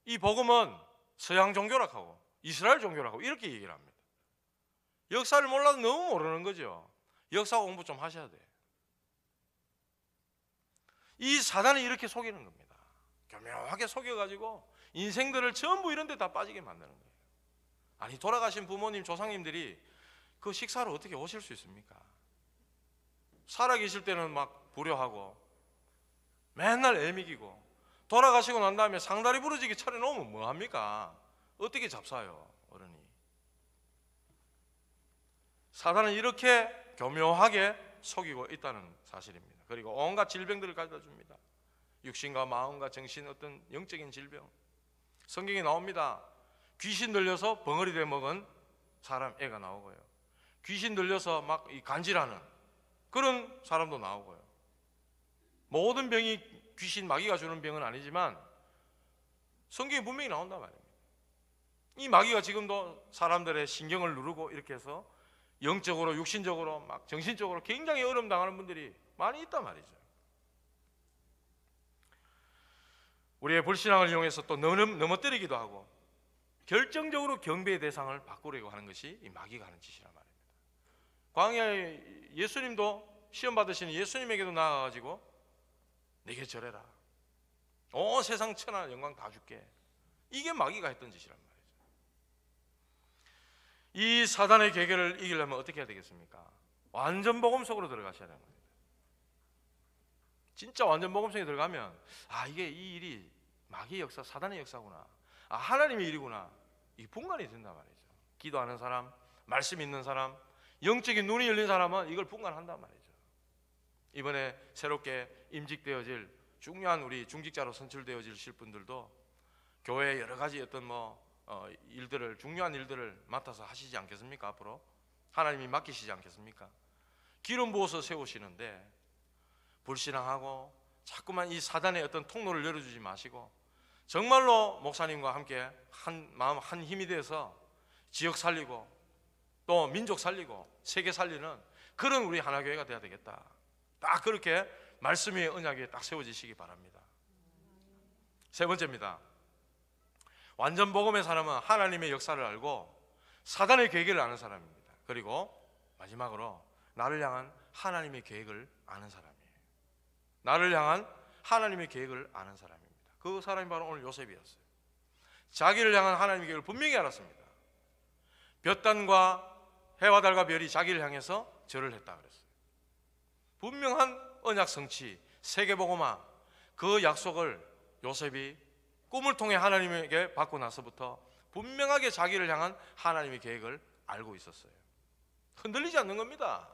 이 복음은 서양 종교라고 하고 이스라엘 종교라고 하고 이렇게 얘기를 합니다. 역사를 몰라도 너무 모르는 거죠. 역사 공부 좀 하셔야 돼. 이 사단이 이렇게 속이는 겁니다. 교묘하게 속여가지고 인생들을 전부 이런 데 다 빠지게 만드는 거예요. 아니 돌아가신 부모님 조상님들이 그 식사를 어떻게 오실 수 있습니까? 살아 계실 때는 막 불효하고 맨날 애미기고 돌아가시고 난 다음에 상다리 부러지게 차려놓으면 뭐합니까? 어떻게 잡사요 어른이 사단은 이렇게 교묘하게 속이고 있다는 사실입니다 그리고 온갖 질병들을 가져다 줍니다 육신과 마음과 정신 어떤 영적인 질병 성경에 나옵니다 귀신 들려서 벙어리 돼 먹은 사람 애가 나오고요 귀신 들려서 막 간질하는 그런 사람도 나오고요 모든 병이 귀신 마귀가 주는 병은 아니지만 성경에 분명히 나온단 말입니다. 이 마귀가 지금도 사람들의 신경을 누르고 이렇게 해서 영적으로 육신적으로 막 정신적으로 굉장히 어려움 당하는 분들이 많이 있단 말이죠. 우리의 불신앙을 이용해서 또 넘, 어뜨리기도 하고 결정적으로 경배의 대상을 바꾸려고 하는 것이 이 마귀가 하는 짓이란 말입니다. 광야에 예수님도 시험 받으시는 예수님에게도 나아가지고 내게 절해라. 어 세상 천하 영광 다 줄게. 이게 마귀가 했던 짓이란 말이죠. 이 사단의 계계를 이기려면 어떻게 해야 되겠습니까? 완전 복음 속으로 들어가셔야 되는 겁니다. 진짜 완전 복음 속에 들어가면 아 이게 이 일이 마귀의 역사, 사단의 역사구나. 아 하나님의 일이구나. 이 분간이 된단 말이죠. 기도하는 사람, 말씀 있는 사람, 영적인 눈이 열린 사람은 이걸 분간한단 말이죠. 이번에 새롭게 임직되어질 중요한 우리 중직자로 선출되어질 분들도 교회 여러 가지 어떤 뭐 어, 일들을 중요한 일들을 맡아서 하시지 않겠습니까 앞으로 하나님이 맡기시지 않겠습니까 기름 부어서 세우시는데 불신앙하고 자꾸만 이 사단의 어떤 통로를 열어주지 마시고 정말로 목사님과 함께 한 마음 한 힘이 돼서 지역 살리고 또 민족 살리고 세계 살리는 그런 우리 하나교회가 되어야 되겠다. 딱 그렇게 말씀의 언약이 딱 세워지시기 바랍니다. 세 번째입니다. 완전 복음의 사람은 하나님의 역사를 알고 사단의 계획을 아는 사람입니다. 그리고 마지막으로 나를 향한 하나님의 계획을 아는 사람이에요. 나를 향한 하나님의 계획을 아는 사람입니다. 그 사람이 바로 오늘 요셉이었어요. 자기를 향한 하나님의 계획을 분명히 알았습니다. 볕단과 해와 달과 별이 자기를 향해서 절을 했다 그랬어요. 분명한 언약 성취, 세계복음화 그 약속을 요셉이 꿈을 통해 하나님에게 받고 나서부터 분명하게 자기를 향한 하나님의 계획을 알고 있었어요. 흔들리지 않는 겁니다.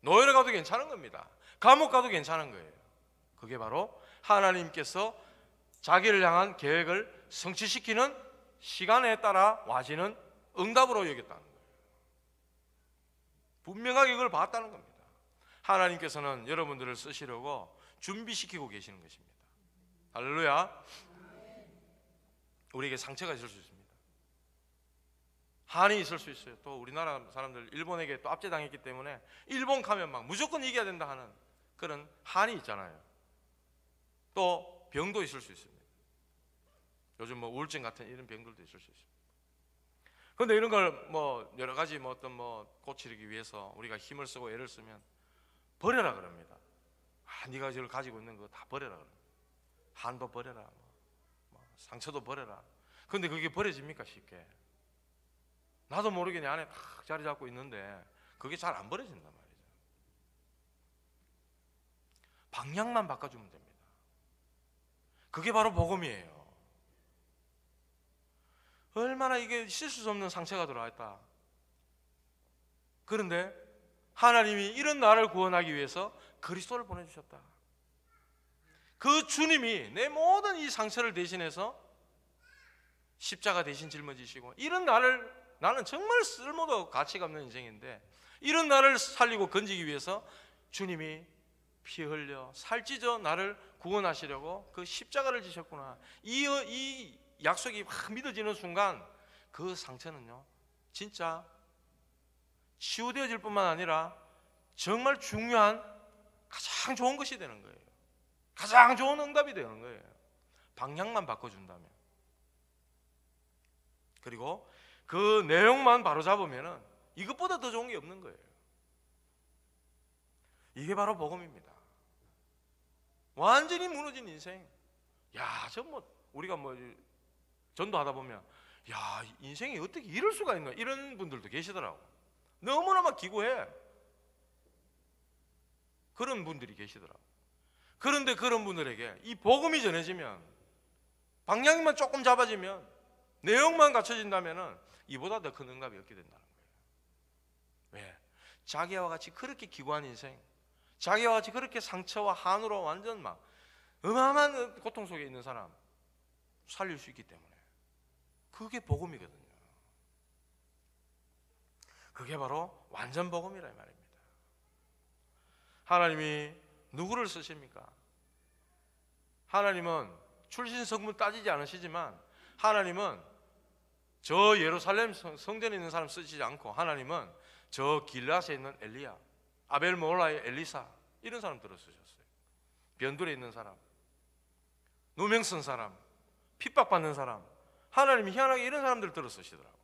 노예로 가도 괜찮은 겁니다. 감옥 가도 괜찮은 거예요. 그게 바로 하나님께서 자기를 향한 계획을 성취시키는 시간에 따라 와지는 응답으로 여겼다는 거예요. 분명하게 이걸 봤다는 겁니다. 하나님께서는 여러분들을 쓰시려고 준비시키고 계시는 것입니다. 할렐루야. 우리에게 상처가 있을 수 있습니다. 한이 있을 수 있어요. 또 우리나라 사람들 일본에게 또 압제당했기 때문에 일본 가면 막 무조건 이겨야 된다 하는 그런 한이 있잖아요. 또 병도 있을 수 있습니다. 요즘 뭐 우울증 같은 이런 병들도 있을 수 있습니다. 그런데 이런 걸 뭐 여러 가지 뭐 어떤 뭐 고치기 위해서 우리가 힘을 쓰고 애를 쓰면 버려라 그럽니다. 아, 네가 지금 가지고 있는 거 다 버려라 그럽니다. 한도 버려라, 뭐, 뭐, 상처도 버려라. 근데 그게 버려집니까 쉽게? 나도 모르게 내 안에 딱 자리 잡고 있는데 그게 잘 안 버려진단 말이죠. 방향만 바꿔주면 됩니다. 그게 바로 복음이에요. 얼마나 이게 실수 없는 상처가 들어와 다 그런데 하나님이 이런 나를 구원하기 위해서 그리스도를 보내주셨다. 그 주님이 내 모든 이 상처를 대신해서 십자가 대신 짊어지시고 이런 나를 나는 정말 쓸모도 가치가 없는 인생인데 이런 나를 살리고 건지기 위해서 주님이 피 흘려 살찌져 나를 구원하시려고 그 십자가를 지셨구나. 이, 이 약속이 확 믿어지는 순간 그 상처는요, 진짜 치유되어질 뿐만 아니라 정말 중요한 가장 좋은 것이 되는 거예요. 가장 좋은 응답이 되는 거예요. 방향만 바꿔준다면. 그리고 그 내용만 바로 잡으면 이것보다 더 좋은 게 없는 거예요. 이게 바로 복음입니다. 완전히 무너진 인생. 야, 저 뭐 우리가 뭐 전도하다 보면 야, 인생이 어떻게 이럴 수가 있나 이런 분들도 계시더라고. 너무너무 기구해. 그런 분들이 계시더라고. 그런데 그런 분들에게 이 복음이 전해지면 방향만 조금 잡아지면 내용만 갖춰진다면 이보다 더 큰 응답이 없게 된다는 거예요. 왜? 자기와 같이 그렇게 기구한 인생, 자기와 같이 그렇게 상처와 한으로 완전 막 어마어마한 고통 속에 있는 사람 살릴 수 있기 때문에 그게 복음이거든요. 그게 바로 완전 복음이라 이 말입니다. 하나님이 누구를 쓰십니까? 하나님은 출신 성분 따지지 않으시지만 하나님은 저 예루살렘 성전에 있는 사람 쓰시지 않고 하나님은 저 길라스에 있는 엘리야, 아벨 몰라의 엘리사 이런 사람들을 쓰셨어요. 변두리에 있는 사람, 누명 쓴 사람, 핍박받는 사람, 하나님이 희한하게 이런 사람들 들을 쓰시더라고.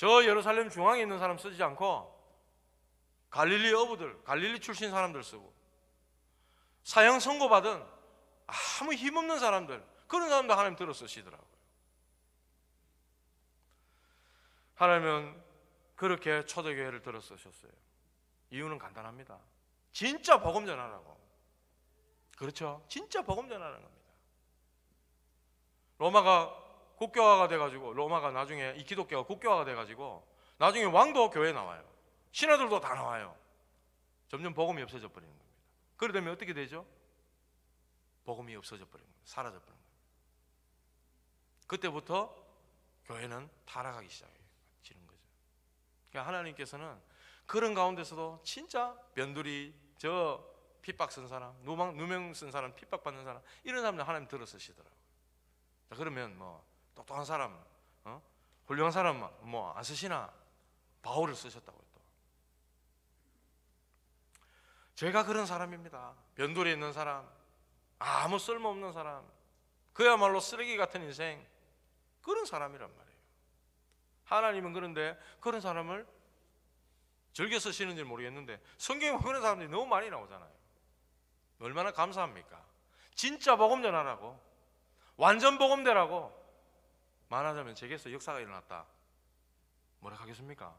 저 예루살렘 중앙에 있는 사람 쓰지 않고 갈릴리 어부들, 갈릴리 출신 사람들 쓰고 사형 선고받은 아무 힘없는 사람들 그런 사람도 하나님 들어 쓰시더라고요. 하나님은 그렇게 초대교회를 들어 쓰셨어요. 이유는 간단합니다. 진짜 복음 전하라고. 그렇죠? 진짜 복음 전하는 겁니다. 로마가 국교화가 돼가지고 로마가 나중에 이 기독교가 국교화가 돼가지고 나중에 왕도 교회 나와요. 신하들도 다 나와요. 점점 복음이 없어져 버리는 겁니다. 그러다 면 어떻게 되죠? 복음이 없어져 버리는 겁니다. 사라져 버리는 겁니다. 그때부터 교회는 타락하기 시작해지는 거죠. 그러니까 하나님께서는 그런 가운데서도 진짜 면두리 저 핍박 쓴 사람, 누명, 누명 쓴 사람, 핍박 받는 사람 이런 사람들 하나님 들어 쓰시더라고요. 그러면 뭐 똑똑한 사람, 어? 훌륭한 사람 뭐안 쓰시나 바울을 쓰셨다고요. 또 제가 그런 사람입니다. 변두리 있는 사람, 아무 쓸모없는 사람, 그야말로 쓰레기 같은 인생 그런 사람이란 말이에요. 하나님은 그런데 그런 사람을 즐겨 쓰시는지 모르겠는데 성경에 그런 사람들이 너무 많이 나오잖아요. 얼마나 감사합니까? 진짜 복음 전하라고, 완전 복음 되라고, 말하자면 제게서 역사가 일어났다. 뭐라 하겠습니까?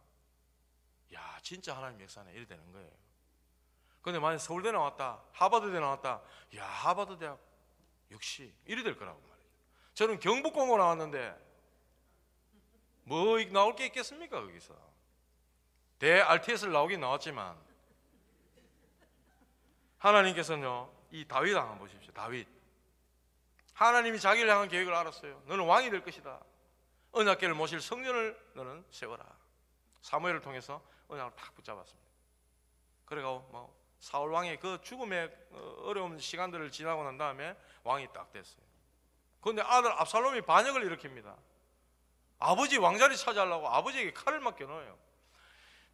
야, 진짜 하나님 역사네. 이래 되는 거예요. 근데 만약 서울대 나왔다, 하버드대 나왔다, 야, 하버드 대학 역시 이래 될 거라고 말이죠. 저는 경북공고 나왔는데 뭐 나올 게 있겠습니까 거기서? 대 RTS를 나오긴 나왔지만 하나님께서는요 이 다윗 한번 보십시오. 다윗 하나님이 자기를 향한 계획을 알았어요. 너는 왕이 될 것이다. 언약계를 모실 성전을 너는 세워라. 사무엘을 통해서 언약을 팍 붙잡았습니다. 그래가뭐 사울 왕의 그 죽음의 어려운 시간들을 지나고 난 다음에 왕이 딱 됐어요. 그런데 아들 압살롬이 반역을 일으킵니다. 아버지 왕자리 차지하려고 아버지에게 칼을 맡겨놓아요.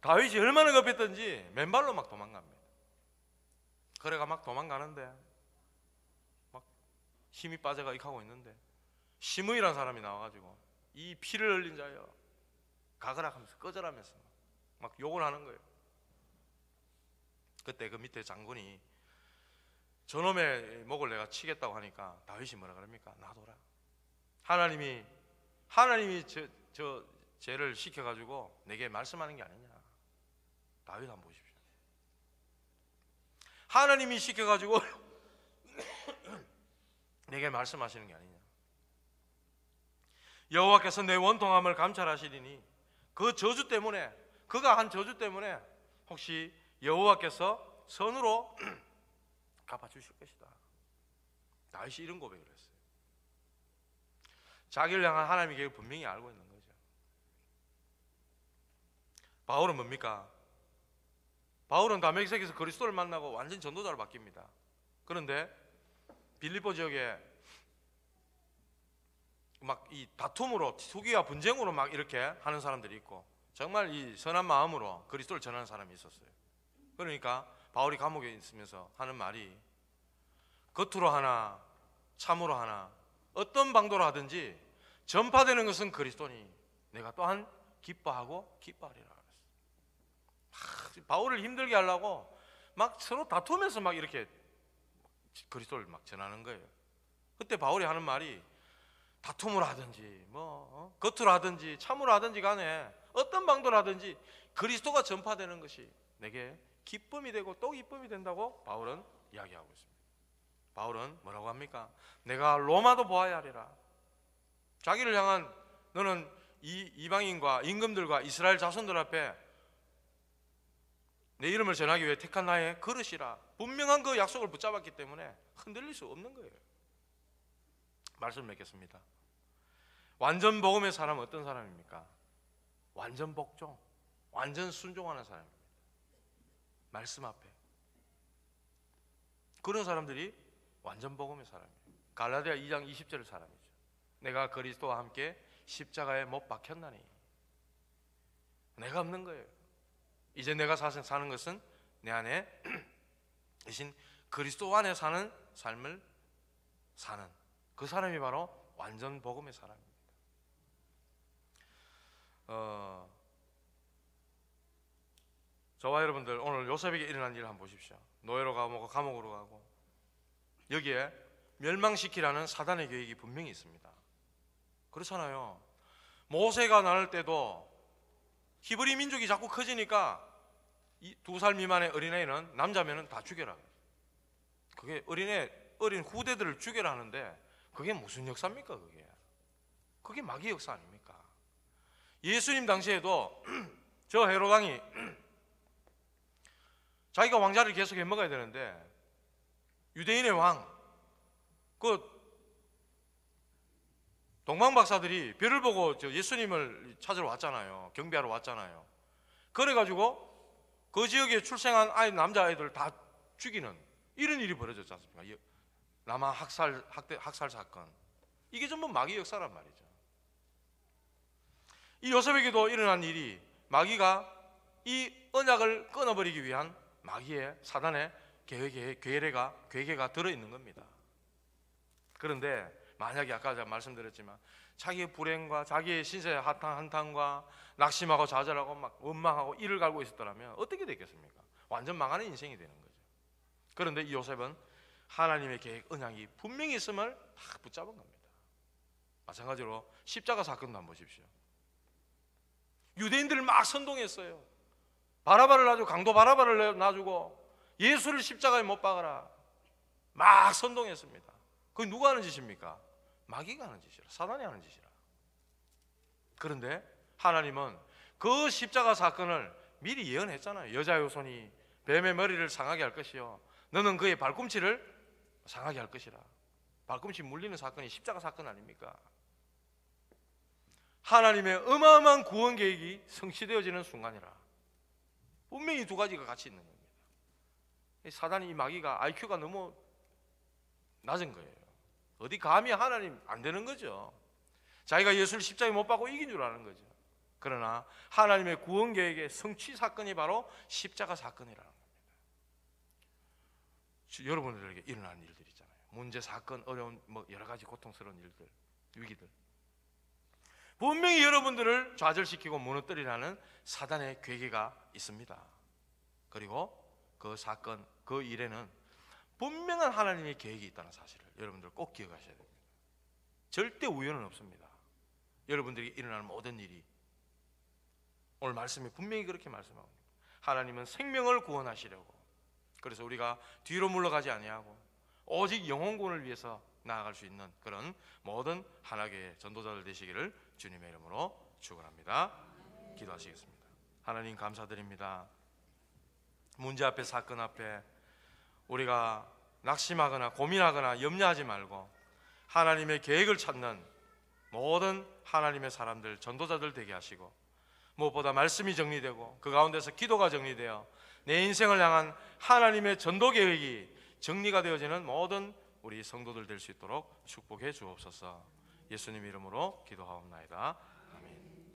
다윗이 얼마나 급했던지 맨발로 막 도망갑니다. 그래가 막 도망가는데 힘이 빠져가익하고 있는데 심의이라는 사람이 나와가지고 이 피를 흘린 자여 가거라 하면서 꺼져라면서 막 욕을 하는 거예요. 그때 그 밑에 장군이 저놈의 목을 내가 치겠다고 하니까 다윗이 뭐라 그럽니까? 나도라. 하나님이 하나님이 저, 저 죄를 시켜가지고 내게 말씀하는 게 아니냐. 다윗 한번 보십시오. 하나님이 시켜가지고 내게 말씀하시는 게 아니냐. 여호와께서 내 원통함을 감찰하시리니 그 저주 때문에 그가 한 저주 때문에 혹시 여호와께서 선으로 갚아주실 것이다. 다윗이 이런 고백을 했어요. 자기를 향한 하나님의 계획 분명히 알고 있는 거죠. 바울은 뭡니까? 바울은 다메섹에서 그리스도를 만나고 완전 전도자로 바뀝니다. 그런데 빌리보 지역에 막 이 다툼으로 속이와 분쟁으로 막 이렇게 하는 사람들이 있고 정말 이 선한 마음으로 그리스도를 전하는 사람이 있었어요. 그러니까 바울이 감옥에 있으면서 하는 말이 겉으로 하나 참으로 하나 어떤 방도로 하든지 전파되는 것은 그리스도니 내가 또한 기뻐하고 기뻐하리라 바울을 힘들게 하려고 막 서로 다툼해서막 이렇게 그리스도를 막 전하는 거예요. 그때 바울이 하는 말이 다툼을 하든지 뭐 어? 겉으로 하든지 참으로 하든지 간에 어떤 방도로 하든지 그리스도가 전파되는 것이 내게 기쁨이 되고 또 기쁨이 된다고 바울은 이야기하고 있습니다. 바울은 뭐라고 합니까? 내가 로마도 보아야 하리라. 자기를 향한 너는 이 이방인과 임금들과 이스라엘 자손들 앞에 내 이름을 전하기 위해 택한 나의 그릇이라 분명한 그 약속을 붙잡았기 때문에 흔들릴 수 없는 거예요. 말씀 맺겠습니다. 완전 복음의 사람은 어떤 사람입니까? 완전 복종, 완전 순종하는 사람입니다. 말씀 앞에 그런 사람들이 완전 복음의 사람이에요. 갈라디아 2장 20절 사람이죠. 내가 그리스도와 함께 십자가에 못 박혔나니 내가 없는 거예요. 이제 내가 사는 것은 내 안에 대신 그리스도 안에 사는 삶을 사는 그 사람이 바로 완전 복음의 사람입니다. 어, 저와 여러분들 오늘 요셉에게 일어난 일을 한번 보십시오. 노예로 가고 감옥으로 가고 여기에 멸망시키라는 사단의 계획이 분명히 있습니다. 그렇잖아요. 모세가 나올 때도 히브리 민족이 자꾸 커지니까 이두살 미만의 어린애는 남자면은 다 죽여라. 그게 어린애 어린 후대들을 죽여라 하는데 그게 무슨 역사입니까 그게? 그게 마귀 역사 아닙니까? 예수님 당시에도 저 헤로당이 자기가 왕자를 계속 해먹어야 되는데 유대인의 왕 그 동방 박사들이 별을 보고 저 예수님을 찾으러 왔잖아요 경비하러 왔잖아요 그래가지고 그 지역에 출생한 아이 남자 아이들 다 죽이는 이런 일이 벌어졌지 않습니까? 남아 학살 학대 학살 사건 이게 전부 마귀 역사란 말이죠. 이 요셉에게도 일어난 일이 마귀가 이 언약을 끊어버리기 위한 마귀의 사단의 계획의 괴뢰가 괴계가 들어 있는 겁니다. 그런데 만약에 아까 제가 말씀드렸지만 자기의 불행과 자기의 신세의 한탕 한탕과 낙심하고 좌절하고 막 원망하고 이를 갈고 있었더라면 어떻게 됐겠습니까? 완전 망하는 인생이 되는 거죠. 그런데 이 요셉은 하나님의 계획 은약이 분명히 있음을 딱 붙잡은 겁니다. 마찬가지로 십자가 사건도 한번 보십시오. 유대인들을 막 선동했어요. 바라바를 놔주고 강도 바라바를 놔주고 예수를 십자가에 못 박아라. 막 선동했습니다. 그게 누가 하는 짓입니까? 마귀가 하는 짓이라 사단이 하는 짓이라 그런데 하나님은 그 십자가 사건을 미리 예언했잖아요 여자 요손이 뱀의 머리를 상하게 할 것이요 너는 그의 발꿈치를 상하게 할 것이라 발꿈치 물리는 사건이 십자가 사건 아닙니까? 하나님의 어마어마한 구원 계획이 성취되어지는 순간이라 분명히 두 가지가 같이 있는 겁니다 사단이 이 마귀가 IQ가 너무 낮은 거예요 어디 감히 하나님 안 되는 거죠. 자기가 예수를 십자에 못 박고 이긴 줄 아는 거죠. 그러나 하나님의 구원 계획의 성취 사건이 바로 십자가 사건이라는 겁니다. 여러분들에게 일어난 일들 있잖아요. 문제, 사건, 어려운 뭐 여러 가지 고통스러운 일들, 위기들. 분명히 여러분들을 좌절시키고 무너뜨리라는 사단의 괴계가 있습니다. 그리고 그 사건, 그 일에는 분명한 하나님의 계획이 있다는 사실을 여러분들 꼭 기억하셔야 됩니다. 절대 우연은 없습니다. 여러분들이 일어나는 모든 일이 오늘 말씀이 분명히 그렇게 말씀하고 하나님은 생명을 구원하시려고 그래서 우리가 뒤로 물러가지 아니하고 오직 영혼군을 위해서 나아갈 수 있는 그런 모든 하나의 전도자들 되시기를 주님의 이름으로 축원합니다. 기도하시겠습니다. 하나님 감사드립니다. 문제 앞에 사건 앞에 우리가 낙심하거나 고민하거나 염려하지 말고 하나님의 계획을 찾는 모든 하나님의 사람들 전도자들 되게 하시고 무엇보다 말씀이 정리되고 그 가운데서 기도가 정리되어 내 인생을 향한 하나님의 전도 계획이 정리가 되어지는 모든 우리 성도들 될 수 있도록 축복해 주옵소서. 예수님 이름으로 기도하옵나이다.